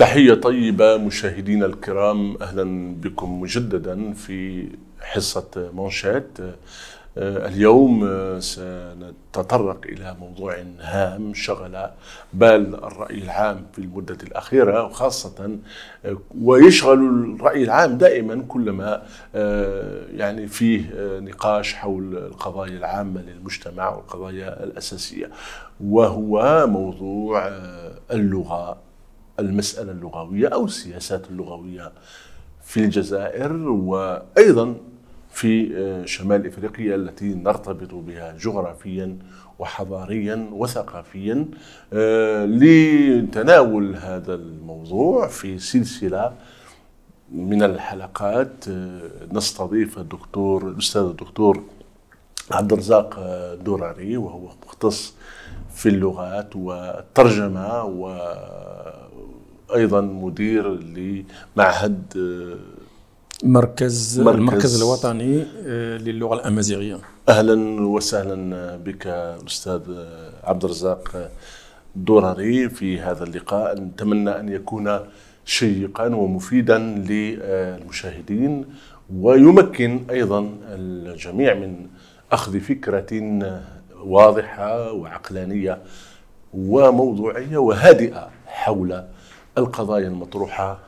تحية طيبة مشاهدينا الكرام أهلا بكم مجددا في حصة مانشات آه، اليوم آه، سنتطرق إلى موضوع هام شغل بال الرأي العام في المدة الأخيرة وخاصة آه، ويشغل الرأي العام دائما كلما يعني فيه نقاش حول القضايا العامة للمجتمع والقضايا الأساسية وهو موضوع اللغة المسألة اللغوية أو السياسات اللغوية في الجزائر وأيضا في آه، شمال افريقيا التي نرتبط بها جغرافيا وحضاريا وثقافيا آه، لتناول هذا الموضوع في سلسله من الحلقات آه، نستضيف الدكتور الاستاذ الدكتور عبد الرزاق دوراري وهو مختص في اللغات والترجمه و ايضا مدير لمعهد مركز, مركز المركز الوطني آه، للغه الامازيغيه اهلا وسهلا بك الاستاذ عبد الرزاق الدرري في هذا اللقاء نتمنى ان يكون شيقا ومفيدا للمشاهدين ويمكن ايضا الجميع من اخذ فكره واضحه وعقلانيه وموضوعيه وهادئه حول القضايا المطروحة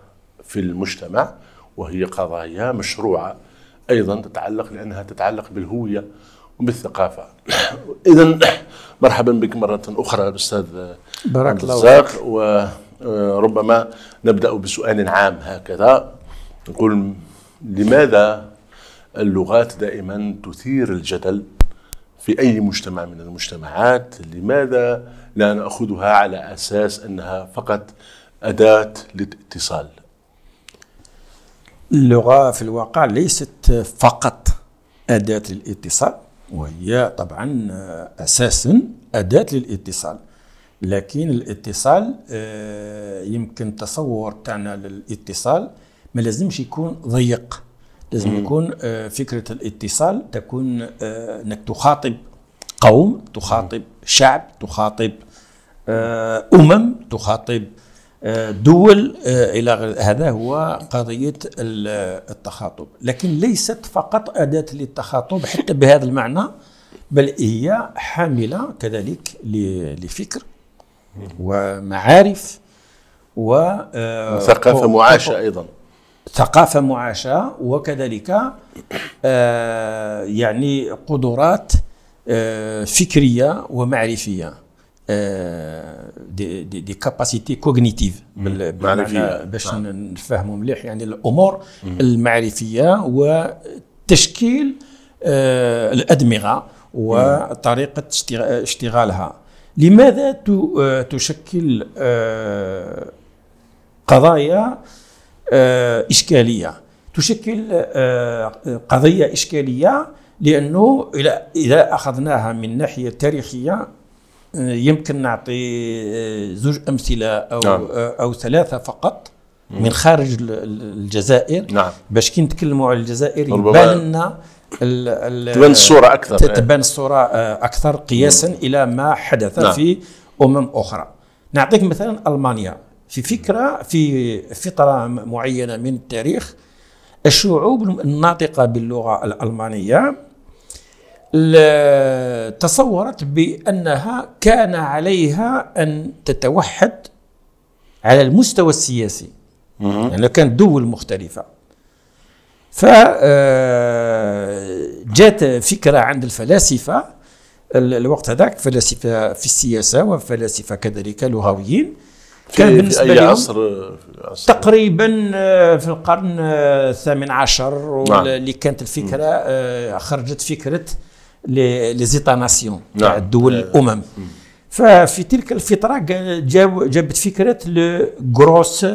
في المجتمع وهي قضايا مشروعة أيضا تتعلق لأنها تتعلق بالهوية وبالثقافة إذا مرحبا بك مرة أخرى استاذ بارك الله وربما آه، نبدأ بسؤال عام هكذا نقول لماذا اللغات دائما تثير الجدل في أي مجتمع من المجتمعات لماذا لا نأخذها على أساس أنها فقط أداة للاتصال اللغة في الواقع ليست فقط أداة للاتصال وهي طبعا أساسا أداة للاتصال لكن الاتصال آه، يمكن تصور تاعنا للاتصال ما لازمش يكون ضيق لازم يكون آه، فكرة الاتصال تكون آه، أنك تخاطب قوم تخاطب شعب تخاطب أمم تخاطب دول آه، الى غير هذا هو قضيه آه، التخاطب لكن ليست فقط اداه للتخاطب حتى بهذا المعنى بل هي حامله كذلك لفكر ومعارف و آه، ثقافه معاشه ايضا ثقافه معاشه وكذلك يعني قدرات فكريه ومعرفيه دي, دي, كاباسيتي كوغنيتيف باش نعم. نفهموا مليح يعني الامور mm-hmm. المعرفيه وتشكيل آه، الادمغه وطريقه اشتغالها لماذا آه، تشكل آه، قضايا اشكاليه تشكل قضيه اشكاليه لانه اذا اخذناها من ناحيه تاريخيه يمكن نعطي آه، زوج امثله او نعم. آه، او ثلاثه فقط من خارج الجزائر نعم. باش كي نتكلموا على الجزائر يبان لنا تبان الصوره اكثر تبان الصوره آه، اكثر قياسا مم. نعم. الى ما حدث نعم. في امم اخرى نعطيك مثلا المانيا في فكره في فتره معينه من التاريخ الشعوب الناطقه باللغه الالمانيه تصورت بأنها كان عليها أن تتوحد على المستوى السياسي يعني كانت دول مختلفة فجاءت آه، فكرة عند الفلاسفة الوقت هذاك فلاسفة في السياسة وفلاسفة كذلك لغويين كان بالنسبة أي لهم عصر تقريبا آه، في القرن الثامن عشر نعم. اللي كانت الفكرة آه، خرجت فكرة لي ناسيون نعم. الدول آه. الامم ففي تلك الفتره جابت فكره جروس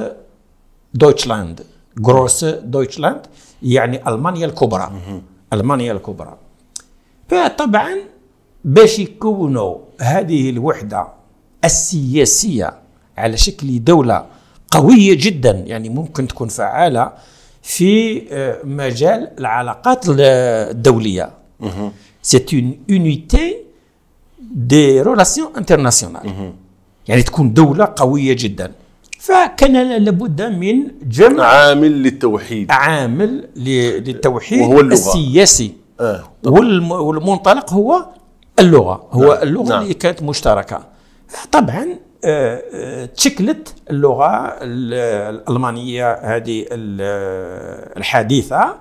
دويتشلاند جروس دويتشلاند يعني المانيا الكبرى المانيا الكبرى فطبعا باش يكونوا هذه الوحده السياسيه على شكل دوله قويه جدا يعني ممكن تكون فعاله في آه، مجال العلاقات الدوليه c'est une unité des relations internationales mhm. يعني تكون دولة قوية جدا فكان لابد من جمع عامل للتوحيد عامل للتوحيد وهو اللغة. السياسي آه. والمنطلق هو اللغة هو نعم. اللغة نعم. اللي كانت مشتركة طبعا آه، آه، تشكلت اللغة الألمانية هذه الحديثة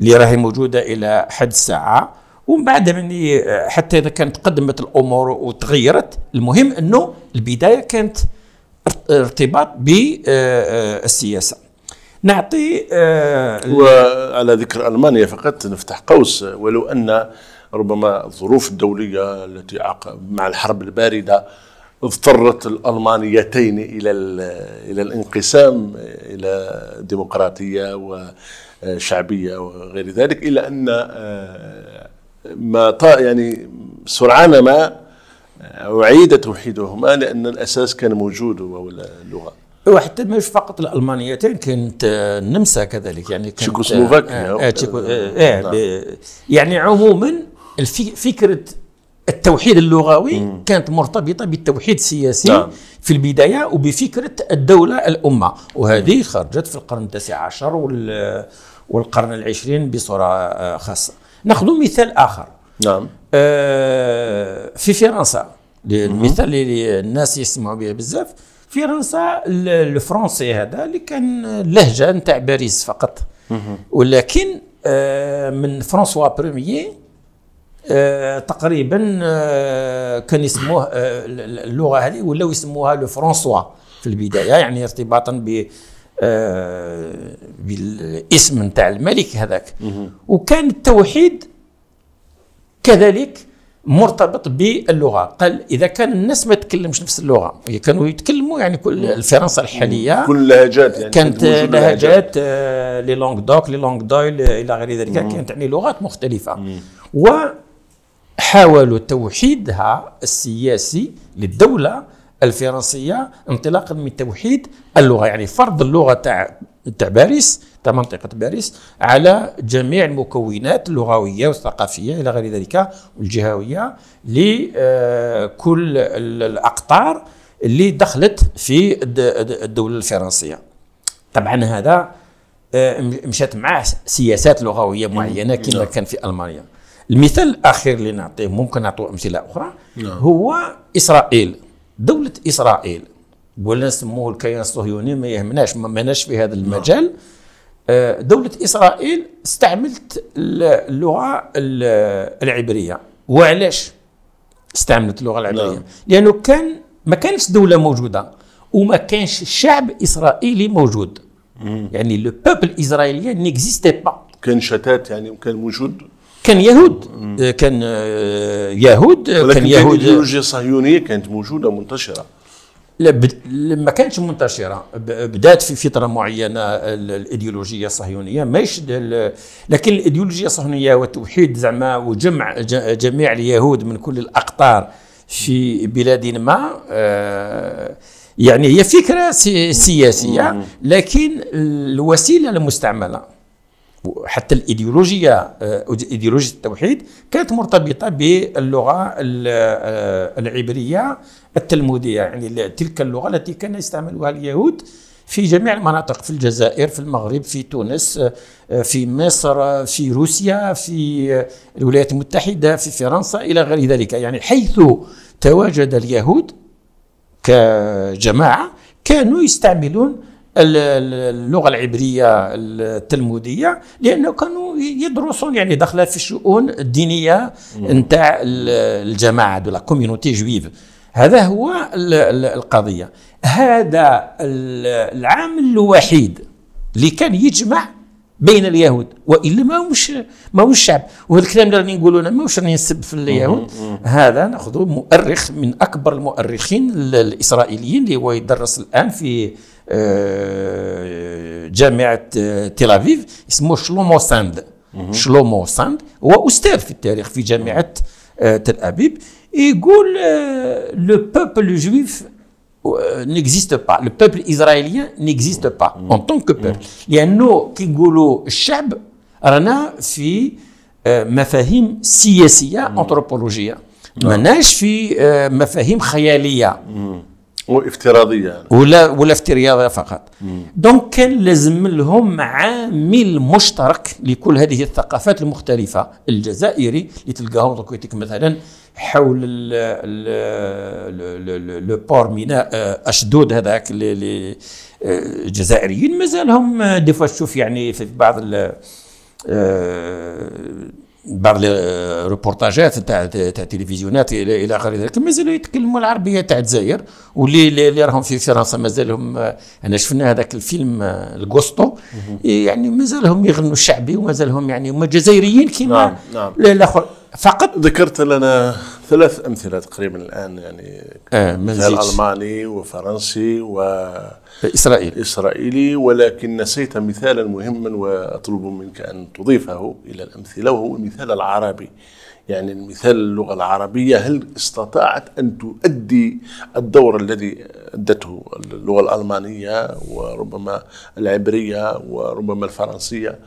اللي راهي موجودة إلى حد الساعة ومن بعد مني آه، حتى اذا كانت تقدمت الامور وتغيرت المهم انه البدايه كانت ارتباط بالسياسه آه، آه، نعطي وعلى ذكر المانيا فقط نفتح قوس ولو ان ربما الظروف الدوليه التي مع الحرب البارده اضطرت الالمانيتين الى الى الانقسام الى ديمقراطيه وشعبيه وغير ذلك الا ان ما يعني سرعان ما أعيد توحيدهما لأن الأساس كان موجود وهو اللغة وحتى مش فقط الالمانيتين كانت النمسا كذلك يعني كانت تشيكوسلوفاكيا آه, آه, آه, آه نعم. يعني عموما فكره التوحيد اللغوي مم. كانت مرتبطه بالتوحيد السياسي نعم. في البدايه وبفكره الدوله الامه وهذه خرجت في القرن التاسع عشر والقرن العشرين بصوره آه، خاصه ناخذ مثال اخر نعم آه، في فرنسا المثال اللي الناس يسمعوا به بزاف فرنسا الفرنسي هذا اللي كان لهجه نتاع باريس فقط ولكن آه، من فرانسوا بروميي آه، تقريبا كان يسموه اللغه هذه ولاو يسموها لو فرانسوا في البدايه يعني ارتباطا آه، بالاسم نتاع الملك هذاك وكان التوحيد كذلك مرتبط باللغه قال اذا كان الناس ما تكلمش نفس اللغه يعني كانوا يتكلموا يعني كل الفرنسا الحاليه كل اللهجات يعني كانت لهجات لي لونغ دوك لي لونغ دويل الى غير ذلك كانت يعني لغات مختلفه وحاولوا توحيدها السياسي للدوله الفرنسيه انطلاقا من توحيد اللغه يعني فرض اللغه تاع تاع باريس تاع منطقه باريس على جميع المكونات اللغويه والثقافيه الى غير ذلك والجهويه لكل آه، الاقطار اللي دخلت في الدوله الفرنسيه طبعا هذا آه، مشات مع سياسات لغويه معينه كما نعم. كان في المانيا المثال الاخير اللي نعطيه ممكن نعطيه امثله اخرى نعم. هو اسرائيل دولة إسرائيل ولا نسموه الكيان الصهيوني ما يهمناش ما ماناش في هذا المجال آه، دولة إسرائيل استعملت اللغة العبرية وعلاش استعملت اللغة العبرية لا. نعم. لأنه كان ما كانش دولة موجودة وما كانش شعب إسرائيلي موجود مم. يعني لو بوبل إسرائيلي نيكزيستي با كان شتات يعني كان موجود كان يهود كان يهود كان يهود الايديولوجيا الصهيونيه كانت موجوده منتشره لا بد... ما كانتش منتشره بدات في فتره معينه الايديولوجيه الصهيونيه ماشي دل... لكن الايديولوجيه الصهيونيه وتوحيد زعما وجمع جميع اليهود من كل الاقطار في بلاد ما آه، يعني هي فكره سياسيه لكن الوسيله المستعمله وحتى الايديولوجيه آه، ايديولوجيه التوحيد كانت مرتبطه باللغه آه، العبريه التلموديه يعني تلك اللغه التي كان يستعملها اليهود في جميع المناطق في الجزائر في المغرب في تونس آه، في مصر في روسيا في الولايات المتحده في فرنسا الى غير ذلك يعني حيث تواجد اليهود كجماعه كانوا يستعملون اللغه العبريه التلموديه لانه كانوا يدرسون يعني داخله في الشؤون الدينيه نتاع الجماعه دو لا كوميونيتي جويف هذا هو القضيه هذا العامل الوحيد اللي كان يجمع بين اليهود والا ماهوش ماهوش شعب والكلام اللي راني نقولوا انا ماهوش راني نسب في اليهود هذا ناخذ مؤرخ من اكبر المؤرخين الاسرائيليين اللي هو يدرس الان في آه، جامعه آه، تل ابيب اسمه شلومو ساند شلومو ساند هو استاذ في التاريخ في جامعه آه، تل ابيب يقول لو بوبل جويف نيكزيست با لو بوبل israélien نيكزيست با أون تونك بوبل لأنه كي نقولوا الشعب رانا في مفاهيم سياسية أنثروبولوجية نعم. ماناش في مفاهيم خيالية وافتراضيه يعني. ولا ولا افتراضيه فقط دونك كان لازم لهم عامل مشترك لكل هذه الثقافات المختلفه الجزائري اللي تلقاهم مثلا حول لو بور ميناء آه، اشدود هذاك الجزائريين آه، مازالهم آه، دي فوا تشوف يعني في بعض بعض الريبورتاجات تاع تاع التلفزيونات الى اخره ذلك مازالوا يتكلموا العربيه تاع الجزائر واللي اللي راهم في فرنسا مازالهم انا شفنا هذاك الفيلم الكوستو يعني مازالهم يغنوا الشعبي ومازالهم يعني هما جزائريين كيما نعم نعم فقط ذكرت لنا ثلاث امثله تقريبا الان يعني آه الماني وفرنسي و اسرائيل اسرائيلي ولكن نسيت مثالا مهما واطلب منك ان تضيفه الى الامثله وهو المثال العربي يعني المثال اللغه العربيه هل استطاعت ان تؤدي الدور الذي ادته اللغه الالمانيه وربما العبريه وربما الفرنسيه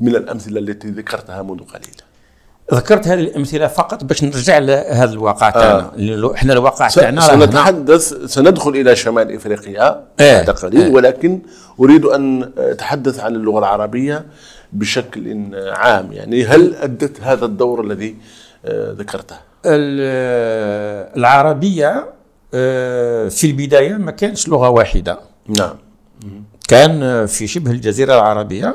من الامثله التي ذكرتها منذ قليل ذكرت هذه الامثله فقط باش نرجع لهذا الواقع آه. تاعنا احنا الواقع تاعنا سنتحدث سندخل الى شمال افريقيا آه. بعد قليل آه. ولكن اريد ان اتحدث عن اللغه العربيه بشكل عام يعني هل ادت هذا الدور الذي آه، ذكرته العربيه آه، في البدايه ما كانش لغه واحده نعم كان في شبه الجزيره العربيه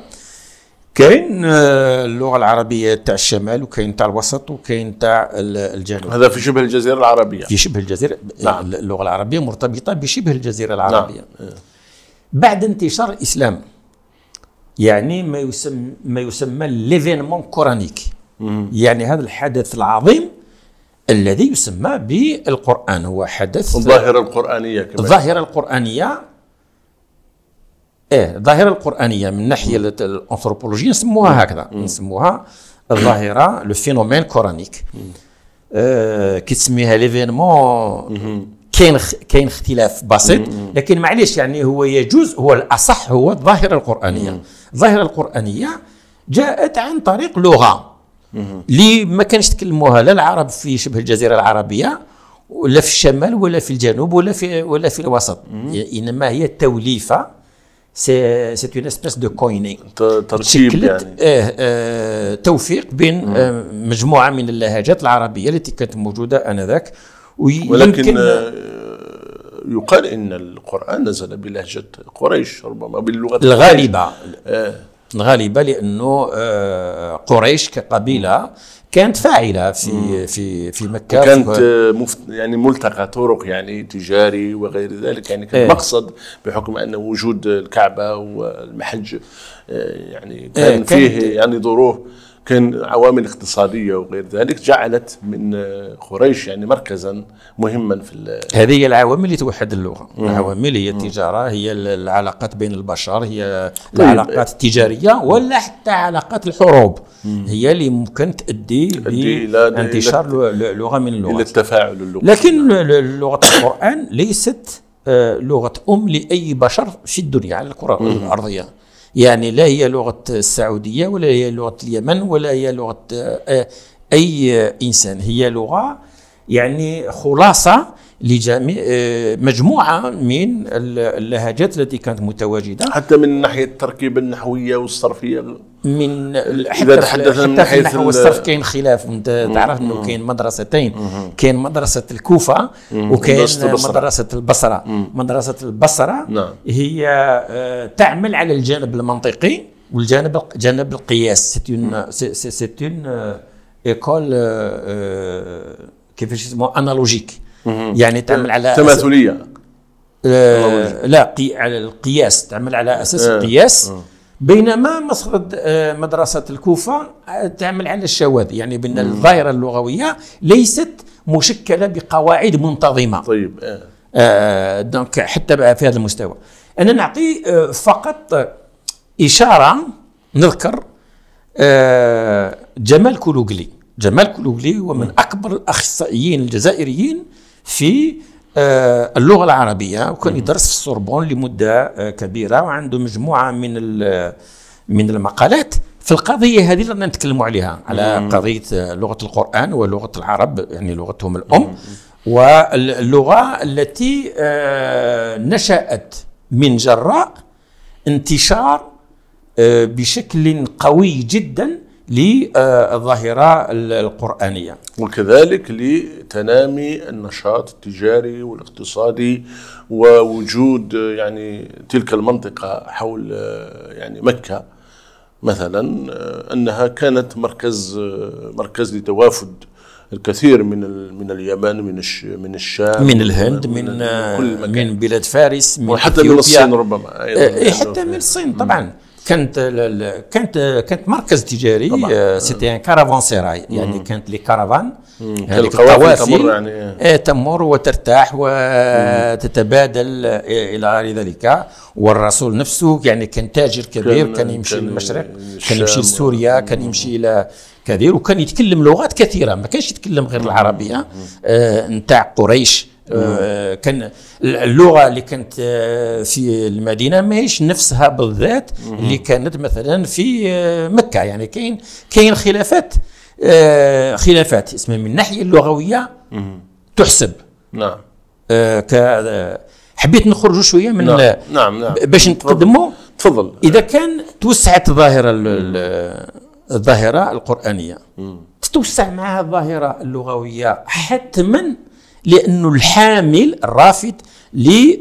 كاين آه، اللغه العربيه تاع الشمال وكاين تاع الوسط وكاين تاع الجنوب هذا في شبه الجزيره العربيه في شبه الجزيره آه، نعم. اللغه العربيه مرتبطه بشبه الجزيره العربيه نعم. آه. بعد انتشار الاسلام يعني ما يسمى ما يسمى ليفينمون كورانيك يعني هذا الحدث العظيم الذي يسمى بالقران هو حدث الظاهره القرانيه كمان. الظاهره القرانيه ايه الظاهره القرانيه من الناحيه الانثروبولوجيه نسموها هكذا نسموها الظاهره لو فينومين كورانيك كي تسميها ليفينمون كاين كاين اختلاف بسيط لكن معليش يعني هو يجوز هو الاصح هو الظاهره القرانيه الظاهره القرانيه جاءت عن طريق لغه اللي ما كانش تكلموها لا العرب في شبه الجزيره العربيه ولا في الشمال ولا في الجنوب ولا في ولا في الوسط انما هي توليفه سي اون اسبيس دو كوينينغ ترتيب يعني آه آه توفيق بين آه مجموعه من اللهجات العربيه التي كانت موجوده انذاك ولكن آه، يقال ان القران نزل بلهجه قريش ربما باللغه الغالبه آه غالبه لانه آه، قريش كقبيله كانت فاعله في في في مكه كانت آه، يعني ملتقى طرق يعني تجاري وغير ذلك يعني كان إيه؟ مقصد بحكم ان وجود الكعبه والمحج آه، يعني كان, إيه كان فيه يعني ظروف كان عوامل اقتصاديه وغير ذلك جعلت من قريش يعني مركزا مهما في هذه هي العوامل اللي توحد اللغه العوامل هي التجاره هي العلاقات بين البشر هي طيب. العلاقات التجاريه ولا حتى علاقات الحروب هي اللي ممكن تؤدي لانتشار لغه من اللغات الى التفاعل اللغوي لكن لغه القران ليست آه، لغه ام لاي بشر في الدنيا على الكره الارضيه يعني لا هي لغة السعودية ولا هي لغة اليمن ولا هي لغة آه، أي إنسان هي لغة يعني خلاصة لجميع آه، مجموعه من اللهجات التي كانت متواجده حتى من ناحيه التركيبه النحويه والصرفيه من حتى تحدثنا من ناحيه النحو والصرف كاين خلاف انت تعرف انه كاين مدرستين كاين مدرسه الكوفه وكاين مدرسه البصره مدرسه البصره نعم. هي آه، تعمل على الجانب المنطقي والجانب جانب القياس سيتون سيت اون ايكول كيفاش يسموها انالوجيك يعني تعمل على تماثليه آه، لا قي على القياس تعمل على اساس آه. القياس آه. بينما مصر مدرسة الكوفة تعمل على الشواذ يعني بأن الظاهرة اللغوية ليست مشكلة بقواعد منتظمة طيب آه. آه دونك حتى بقى في هذا المستوى أنا نعطي فقط إشارة نذكر جمال كولوغلي جمال كولوغلي هو من أكبر الأخصائيين الجزائريين في آه، اللغة العربية وكان يدرس في السوربون لمدة آه، كبيرة وعنده مجموعة من من المقالات في القضية هذه اللي رانا عليها على قضية آه، لغة القرآن ولغة العرب يعني لغتهم الأم واللغة التي نشأت من جراء انتشار بشكل قوي جدا للظاهرة القرآنية وكذلك لتنامي النشاط التجاري والاقتصادي ووجود يعني تلك المنطقة حول يعني مكة مثلا أنها كانت مركز مركز لتوافد الكثير من من اليمن من من الشام من الهند من من, كل مكان. من بلاد فارس من وحتى من الصين ربما أيضا إيه، يعني حتى من الصين طبعا م. كانت كانت كانت مركز تجاري آه، سيتي ان يعني كارافان سيراي يعني كانت لي كارافان هذيك القوافل يعني آه. إيه، تمر وترتاح وتتبادل آه، الى غير ذلك والرسول نفسه يعني كان تاجر كبير كان, كان يمشي للمشرق كان يمشي لسوريا كان يمشي الى كثير وكان يتكلم لغات كثيره ما كانش يتكلم غير العربيه نتاع قريش آه، نعم. آه، كان اللغه اللي كانت آه، في المدينه ماهيش نفسها بالذات اللي كانت مثلا في مكه يعني كاين كاين خلافات خلافات اسمها من الناحيه اللغويه تحسب نعم حبيت نخرجوا شويه من نعم نعم, نعم. باش نتقدموا تفضل اذا كان توسعت الظاهره الظاهره القرانيه تتوسع معها الظاهره اللغويه حتما لأنه الحامل الرافد لهذه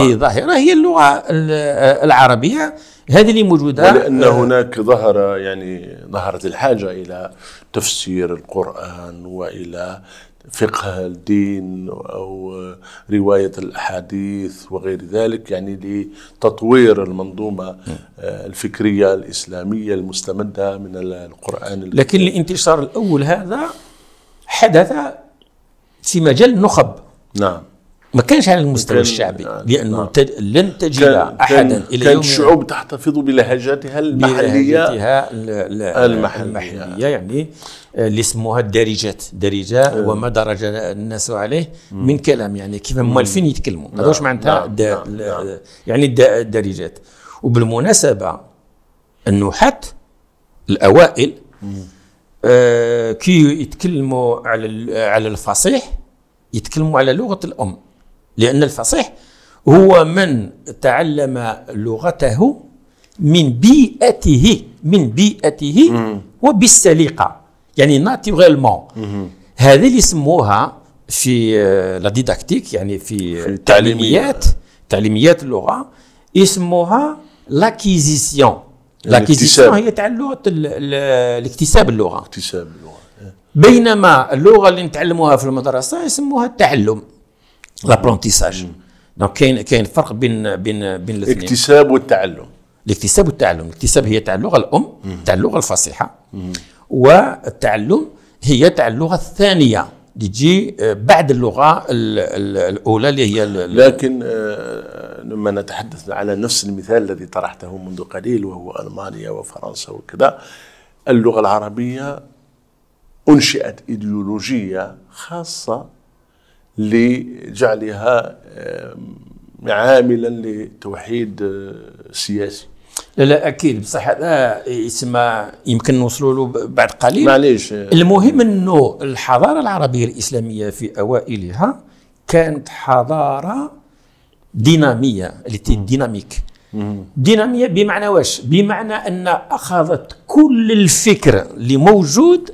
آه، الظاهرة هي اللغة آه، العربية هذه اللي موجودة آه هناك ظهر يعني ظهرت الحاجة إلى تفسير القرآن وإلى فقه الدين أو رواية الأحاديث وغير ذلك يعني لتطوير المنظومة آه، الفكرية الإسلامية المستمدة من القرآن لكن الانتشار الأول هذا حدث في مجال النخب نعم ما كانش على المستوى كان الشعبي نعم. لأنه نعم. لن تجد كان أحدا كان إلى كان الشعوب تحتفظ بلهجاتها المحلية بلهجاتها المحلية, المحلية يعني آه، اللي يسموها الدارجات دارجة أيوة. وما درج الناس عليه مم. من كلام يعني كيف مالفين يتكلموا نعم. هذا واش معناتها نعم. يعني الدارجات وبالمناسبة النحات الأوائل مم. آه، كي يتكلموا على على الفصيح يتكلموا على لغه الام لان الفصيح هو من تعلم لغته من بيئته من بيئته وبالسليقه يعني ناتورالمون هذه اللي يسموها في لا آه، ديداكتيك يعني في, في التعليميات تعليميات اللغه يسموها لاكيزيسيون لاكيزيسيون يعني هي تاع اللغه الاكتساب اللغه اكتساب اللغه إيه. بينما اللغه اللي نتعلموها في المدرسه يسموها التعلم لابرونتيساج دونك كاين كاين فرق بين بين بين الاثنين الاكتساب والتعلم الاكتساب والتعلم الاكتساب هي تاع اللغه الام تاع اللغه الفصيحه والتعلم هي تاع اللغه الثانيه تجي آه، بعد اللغه الاولى اللي هي لكن لما آه، نتحدث على نفس المثال الذي طرحته منذ قليل وهو المانيا وفرنسا وكذا اللغه العربيه انشئت ايديولوجيه خاصه لجعلها عاملا لتوحيد آه، سياسي لا لا اكيد بصح هذا يسمى يمكن نوصلوا له بعد قليل معليش المهم انه الحضاره العربيه الاسلاميه في اوائلها كانت حضاره ديناميه التي ديناميك ديناميه بمعنى واش بمعنى ان اخذت كل الفكر اللي موجود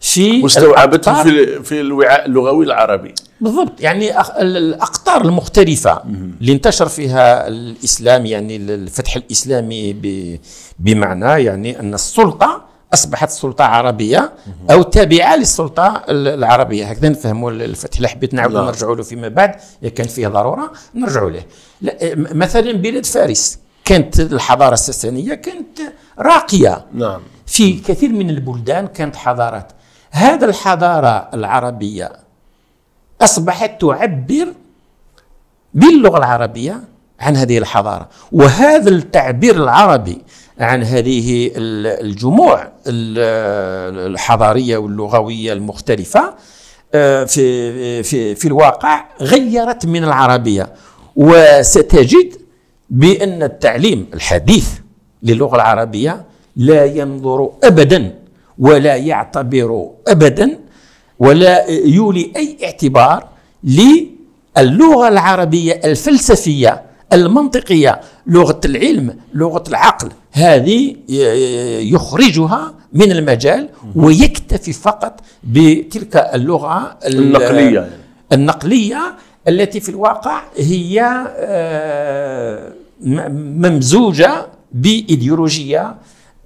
في واستوعبته في في الوعاء اللغوي العربي بالضبط يعني الاقطار المختلفه اللي انتشر فيها الاسلام يعني الفتح الاسلامي بمعنى يعني ان السلطه اصبحت سلطه عربيه او تابعه للسلطه العربيه هكذا نفهموا الفتح اللي حبيت نعاود نرجعوا له فيما بعد اذا كان فيه ضروره نرجعوا له مثلا بلاد فارس كانت الحضاره الساسانيه كانت راقيه نعم في كثير من البلدان كانت حضارات هذا الحضاره العربيه أصبحت تعبر باللغة العربية عن هذه الحضارة وهذا التعبير العربي عن هذه الجموع الحضارية واللغوية المختلفة آه، في في في الواقع غيرت من العربية وستجد بأن التعليم الحديث للغة العربية لا ينظر أبدا ولا يعتبر أبدا ولا يولي أي اعتبار للغة العربية الفلسفية المنطقية لغة العلم لغة العقل هذه يخرجها من المجال ويكتفي فقط بتلك اللغة النقلية النقلية التي في الواقع هي آه، ممزوجة بإيديولوجية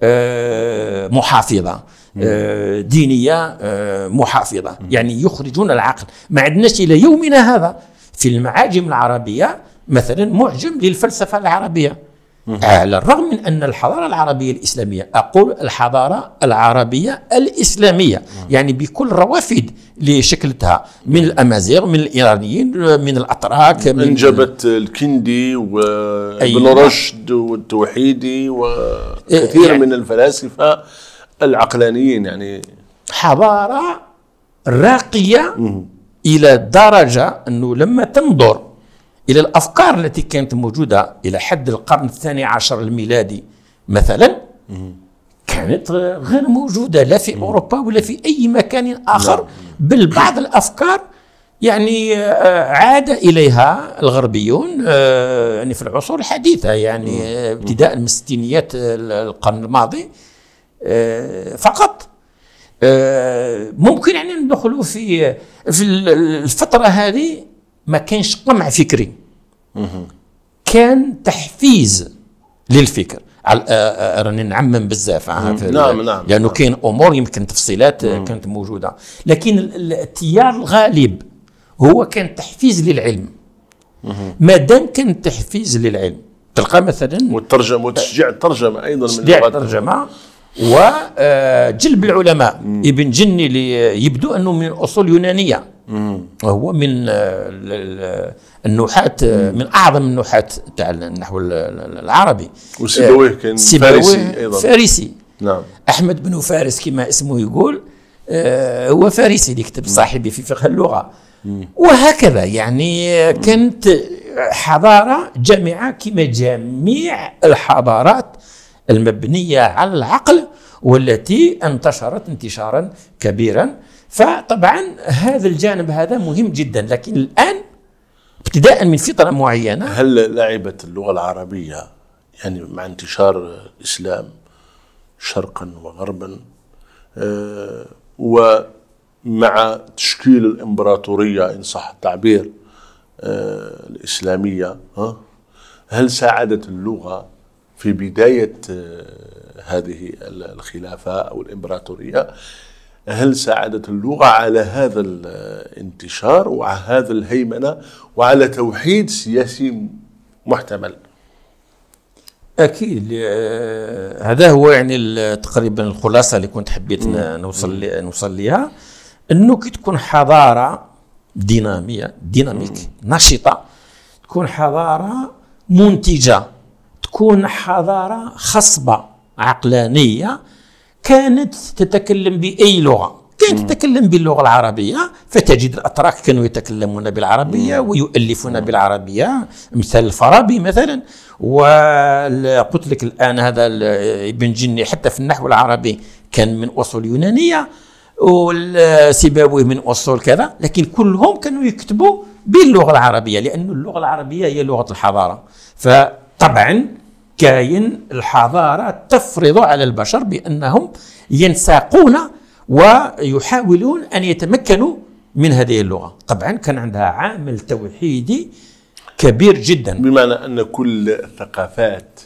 آه، محافظة آه، دينيه آه، محافظه يعني يخرجون العقل ما عندناش الى يومنا هذا في المعاجم العربيه مثلا معجم للفلسفه العربيه على الرغم من ان الحضاره العربيه الاسلاميه اقول الحضاره العربيه الاسلاميه يعني بكل روافد لشكلتها من الامازيغ من الايرانيين من الاتراك من انجبت الكندي وابن أيوة. رشد والتوحيدي وكثير إيه، يعني من الفلاسفه العقلانيين يعني حضاره راقيه مم. الى درجه انه لما تنظر الى الافكار التي كانت موجوده الى حد القرن الثاني عشر الميلادي مثلا مم. كانت غير موجوده لا في مم. اوروبا ولا في اي مكان اخر نعم. بل بعض الافكار يعني آه، عاد اليها الغربيون آه، يعني في العصور الحديثه يعني ابتداء من ستينيات القرن الماضي آه، فقط آه، ممكن يعني ندخلوا في في الفتره هذه ما كانش قمع فكري كان تحفيز للفكر آه، راني نعمم بزاف نعم نعم لانه نعم. كاين امور يمكن تفصيلات كانت موجوده لكن التيار الغالب هو كان تحفيز للعلم ما دام كان تحفيز للعلم تلقى مثلا والترجمه وتشجيع الترجمه ايضا من تشجيع الترجمه وجلب العلماء مم. ابن جني يبدو انه من اصول يونانيه مم. وهو من النحات من اعظم النحات تاع النحو العربي وسيبويه آه، كان فارسي ايضا فارسي نعم احمد بن فارس كما اسمه يقول آه، هو فارسي اللي كتب صاحبي في فقه اللغه وهكذا يعني آه، كانت حضاره جامعه كما جميع الحضارات المبنية على العقل والتي انتشرت انتشارا كبيرا فطبعا هذا الجانب هذا مهم جدا لكن الآن ابتداء من فترة معينة هل لعبت اللغة العربية يعني مع انتشار الإسلام شرقا وغربا آه، ومع تشكيل الإمبراطورية إن صح التعبير آه، الإسلامية آه، هل ساعدت اللغة في بداية آه، هذه الخلافة أو الإمبراطورية هل ساعدت اللغة على هذا الانتشار وعلى هذا الهيمنة وعلى توحيد سياسي محتمل اكيد آه، هذا هو يعني تقريبا الخلاصه اللي كنت حبيت نوصل نوصل ليها انه كي تكون حضاره ديناميه ديناميك نشطه تكون حضاره منتجه تكون حضارة خصبة عقلانية كانت تتكلم بأي لغة كانت تتكلم باللغة العربية فتجد الأتراك كانوا يتكلمون بالعربية ويؤلفون بالعربية مثل الفارابي مثلا وقلت لك الآن هذا ابن جني حتى في النحو العربي كان من أصول يونانية والسيباوي من أصول كذا لكن كلهم كانوا يكتبوا باللغة العربية لأن اللغة العربية هي لغة الحضارة فطبعا كاين الحضارة تفرض على البشر بأنهم ينساقون ويحاولون أن يتمكنوا من هذه اللغة طبعا كان عندها عامل توحيدي كبير جدا بمعنى أن كل الثقافات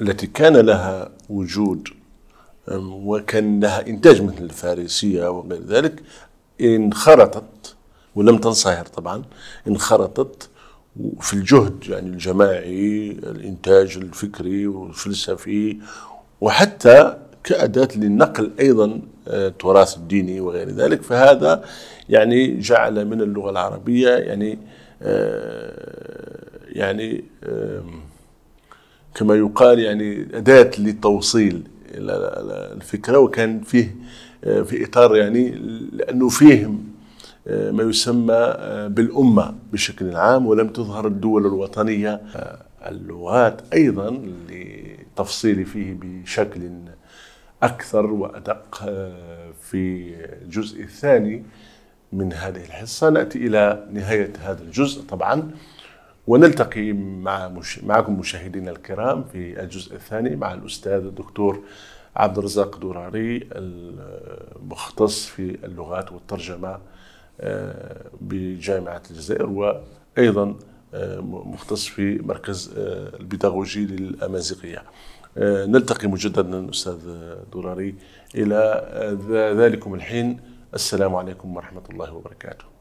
التي كان لها وجود وكان لها إنتاج مثل الفارسية وغير ذلك انخرطت ولم تنصهر طبعا انخرطت وفي الجهد يعني الجماعي الإنتاج الفكري والفلسفي وحتى كأداة للنقل أيضا آه، التراث الديني وغير ذلك فهذا يعني جعل من اللغة العربية يعني آه، يعني كما يقال يعني أداة للتوصيل الى الفكرة وكان فيه آه، في إطار يعني لأنه فيهم آه، ما يسمى آه، بالأمة بشكل عام ولم تظهر الدول الوطنية آه، اللغات أيضا لتفصيلي فيه بشكل أكثر وأدق في الجزء الثاني من هذه الحصة نأتي إلى نهاية هذا الجزء طبعا ونلتقي مع مش... معكم مشاهدينا الكرام في الجزء الثاني مع الأستاذ الدكتور عبد الرزاق دوراري المختص في اللغات والترجمة بجامعة الجزائر وأيضا آه، مختص في مركز آه، البيداغوجي للأمازيغية آه، نلتقي مجددا أستاذ دولاري إلى ذلكم الحين السلام عليكم ورحمة الله وبركاته